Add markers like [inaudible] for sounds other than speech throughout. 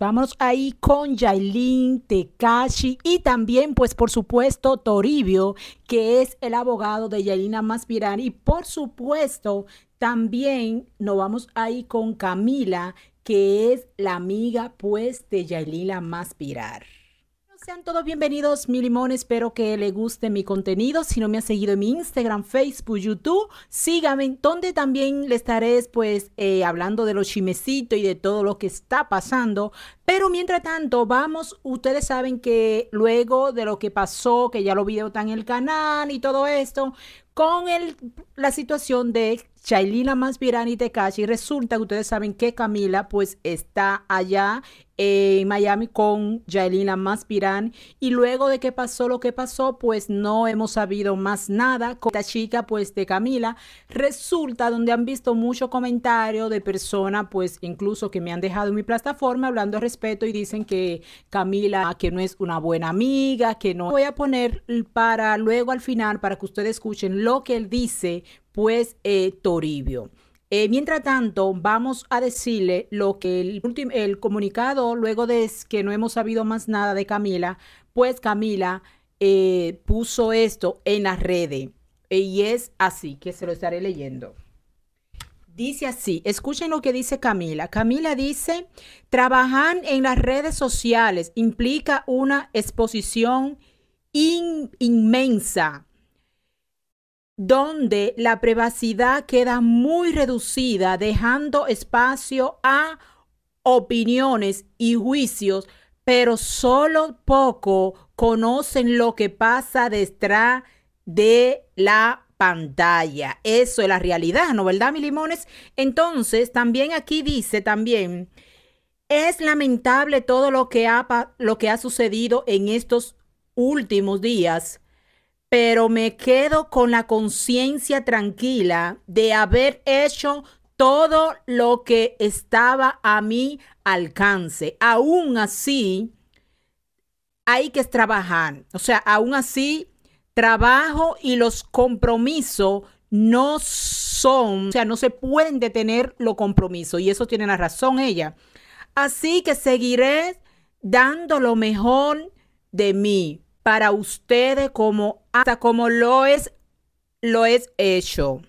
Vamos ahí con Yailin Tekashi y también, pues por supuesto, Toribio, que es el abogado de Yailina Maspirar Y por supuesto, también nos vamos ahí con Camila, que es la amiga, pues, de Yailina Maspirar. Sean todos bienvenidos, mi limón. Espero que le guste mi contenido. Si no me ha seguido en mi Instagram, Facebook, YouTube, síganme, donde también le estaré pues eh, hablando de los chimecitos y de todo lo que está pasando. Pero mientras tanto, vamos, ustedes saben que luego de lo que pasó, que ya lo video tan en el canal y todo esto, con el, la situación de Chailina Maspiran y Tekashi. Resulta que ustedes saben que Camila pues está allá en Miami con Yaelina Maspirán y luego de que pasó lo que pasó, pues no hemos sabido más nada con esta chica pues de Camila. Resulta donde han visto mucho comentario de personas pues incluso que me han dejado en mi plataforma hablando al respeto y dicen que Camila que no es una buena amiga, que no voy a poner para luego al final para que ustedes escuchen lo que él dice, pues eh, Toribio. Eh, mientras tanto, vamos a decirle lo que el, comunicado, luego de que no hemos sabido más nada de Camila, pues Camila eh, puso esto en las redes. Y es así, que se lo estaré leyendo. Dice así, escuchen lo que dice Camila. Camila dice, trabajar en las redes sociales implica una exposición inmensa donde la privacidad queda muy reducida, dejando espacio a opiniones y juicios, pero solo poco conocen lo que pasa detrás de la pantalla. Eso es la realidad, ¿no verdad, mi limones? Entonces, también aquí dice también, es lamentable todo lo que ha, lo que ha sucedido en estos últimos días pero me quedo con la conciencia tranquila de haber hecho todo lo que estaba a mi alcance. Aún así, hay que trabajar. O sea, aún así, trabajo y los compromisos no son, o sea, no se pueden detener los compromisos. Y eso tiene la razón ella. Así que seguiré dando lo mejor de mí para ustedes como hasta como lo es, lo es hecho,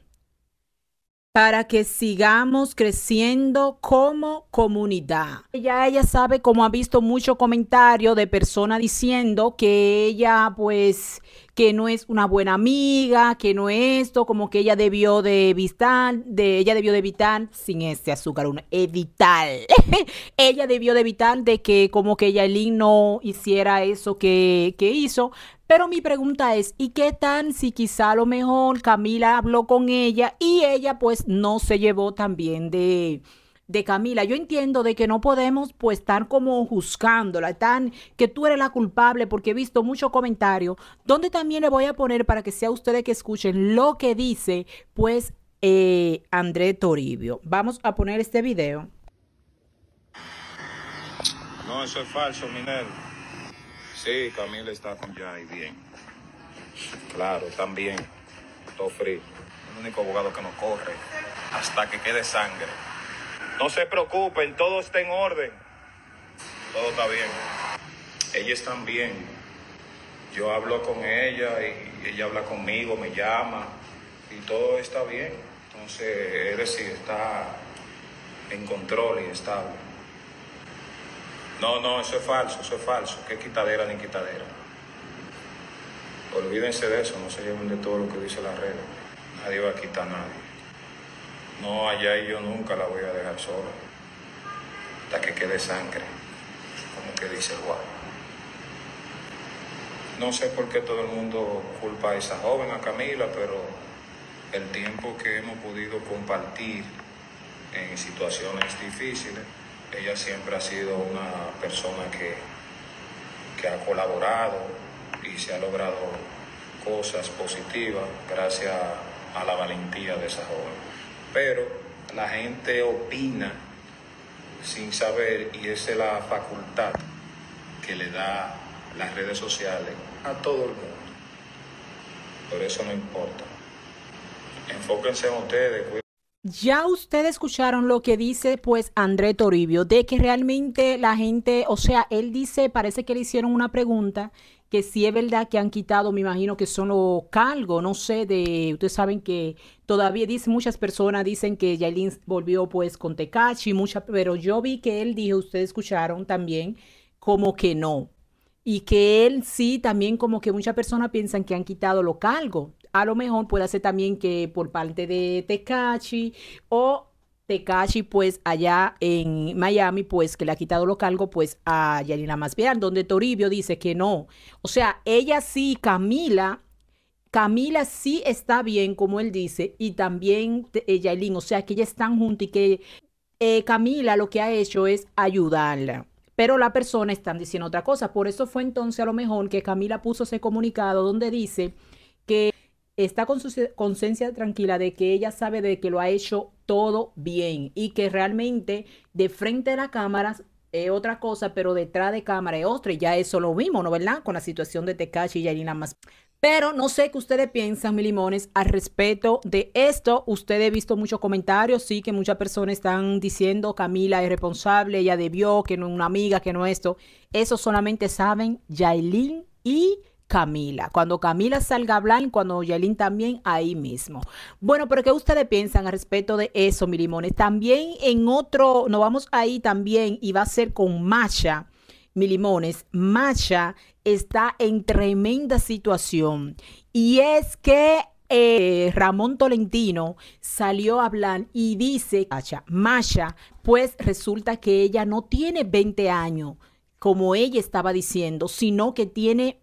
para que sigamos creciendo como comunidad. Ya ella sabe, como ha visto mucho comentario de personas diciendo que ella, pues, que no es una buena amiga, que no es esto, como que ella debió de evitar, de ella debió de evitar sin este azúcar, un edital. [laughs] ella debió de evitar de que como que Yailin no hiciera eso que, que hizo, pero mi pregunta es, ¿y qué tan si quizá a lo mejor Camila habló con ella y ella pues no se llevó también de de Camila. Yo entiendo de que no podemos pues estar como juzgándola, tan que tú eres la culpable porque he visto muchos comentarios, donde también le voy a poner para que sea ustedes que escuchen lo que dice pues eh, André Toribio. Vamos a poner este video. No, eso es falso, Minerva. Sí, Camila está con y bien. Claro, también. Todo frío. El único abogado que no corre hasta que quede sangre. No se preocupen, todo está en orden. Todo está bien. Ella están bien. Yo hablo con ella y ella habla conmigo, me llama y todo está bien. Entonces, es decir, está en control y estable. No, no, eso es falso, eso es falso. ¿Qué quitadera ni quitadera? Olvídense de eso, no se lleven de todo lo que dice la red. Nadie va a quitar a nadie. No, allá y yo nunca la voy a dejar sola. Hasta que quede sangre, como que dice el guapo. No sé por qué todo el mundo culpa a esa joven, a Camila, pero el tiempo que hemos podido compartir en situaciones difíciles, ella siempre ha sido una persona que, que ha colaborado y se ha logrado cosas positivas gracias a la valentía de esa joven pero la gente opina sin saber y esa es la facultad que le da las redes sociales a todo el mundo. Por eso no importa. Enfóquense en ustedes. Ya ustedes escucharon lo que dice pues André Toribio, de que realmente la gente, o sea, él dice, parece que le hicieron una pregunta que si es verdad que han quitado, me imagino que son los no sé, de, ustedes saben que todavía dice muchas personas dicen que Yailin volvió pues con Tecachi, mucha, pero yo vi que él dijo, ustedes escucharon también, como que no. Y que él sí, también como que muchas personas piensan que han quitado los calgo A lo mejor puede ser también que por parte de Tecachi o Tekashi, pues allá en Miami, pues que le ha quitado lo calgo, pues a Yalina Masvidal, donde Toribio dice que no. O sea, ella sí, Camila, Camila sí está bien, como él dice, y también eh, o sea, que ellas están juntas y que eh, Camila lo que ha hecho es ayudarla. Pero la persona está diciendo otra cosa. Por eso fue entonces a lo mejor que Camila puso ese comunicado donde dice está con su conciencia tranquila de que ella sabe de que lo ha hecho todo bien y que realmente de frente a las cámaras es otra cosa, pero detrás de cámara es otra. Y ya eso lo vimos, ¿no? ¿Verdad? Con la situación de Tekashi y Yarina más. Pero no sé qué ustedes piensan, mi limones, al respecto de esto. Ustedes han visto muchos comentarios, sí, que muchas personas están diciendo Camila es responsable, ella debió, que no es una amiga, que no esto. Eso solamente saben Yailin y Camila. Cuando Camila salga a hablar, cuando Yelin también, ahí mismo. Bueno, pero ¿qué ustedes piensan al respecto de eso, mi limones? También en otro, nos vamos ahí también y va a ser con Masha, mi limones. Masha está en tremenda situación y es que eh, Ramón Tolentino salió a hablar y dice, Masha, pues resulta que ella no tiene 20 años, como ella estaba diciendo, sino que tiene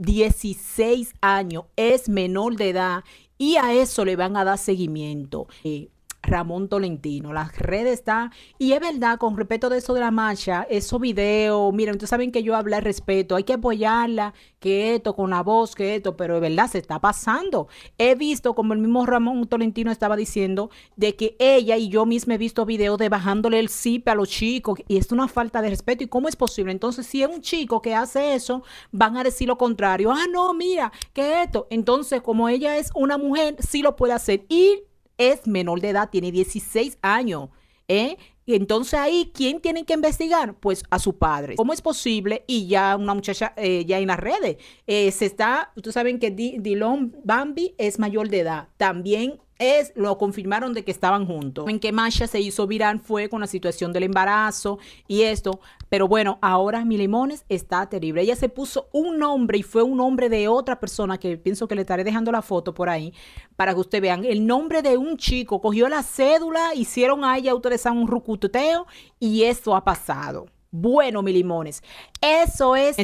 16 años, es menor de edad y a eso le van a dar seguimiento. Eh, Ramón Tolentino. Las redes está Y es verdad, con respeto de eso de la marcha, esos videos, miren, ustedes saben que yo hablo al respeto, hay que apoyarla, que esto, con la voz, que esto, pero de verdad se está pasando. He visto, como el mismo Ramón Tolentino estaba diciendo, de que ella y yo misma he visto videos de bajándole el zipe a los chicos, y es una falta de respeto. ¿Y cómo es posible? Entonces, si es un chico que hace eso, van a decir lo contrario. Ah, no, mira, que esto. Entonces, como ella es una mujer, sí lo puede hacer. Y es menor de edad, tiene 16 años. ¿eh? Y entonces ahí, ¿quién tienen que investigar? Pues a su padre. ¿Cómo es posible? Y ya una muchacha, eh, ya en las redes, eh, se está, ustedes saben que D Bambi es mayor de edad, también es, lo confirmaron de que estaban juntos. En que Masha se hizo viral fue con la situación del embarazo y esto. Pero bueno, ahora mi limones está terrible. Ella se puso un nombre y fue un nombre de otra persona que pienso que le estaré dejando la foto por ahí para que ustedes vean. El nombre de un chico cogió la cédula, hicieron a ella autorizar un rucuteo y esto ha pasado. Bueno, mi limones, eso es.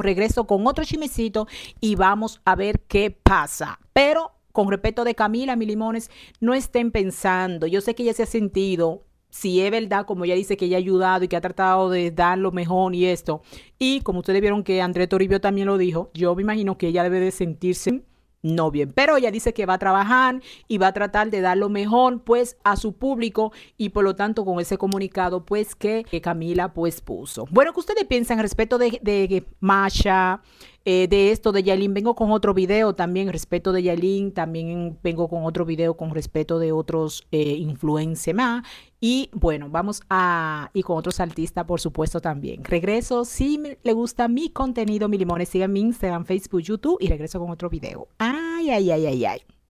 regreso con otro chimecito y vamos a ver qué pasa. Pero con respeto de Camila, mi limones, no estén pensando. Yo sé que ella se ha sentido si es verdad, como ella dice, que ella ha ayudado y que ha tratado de dar lo mejor y esto. Y como ustedes vieron que André Toribio también lo dijo, yo me imagino que ella debe de sentirse no bien. Pero ella dice que va a trabajar y va a tratar de dar lo mejor pues a su público y por lo tanto con ese comunicado pues que, que Camila pues puso. Bueno, ¿qué ustedes piensan respecto de, de Masha? Eh, de esto de Yalin? vengo con otro video también respecto de Yalin. también vengo con otro video con respecto de otros eh, influencers más y bueno, vamos a, y con otros artistas, por supuesto, también. Regreso, si le gusta mi contenido, mi limones, sigan en Instagram, Facebook, YouTube y regreso con otro video. Ay, ay, ay, ay, ay.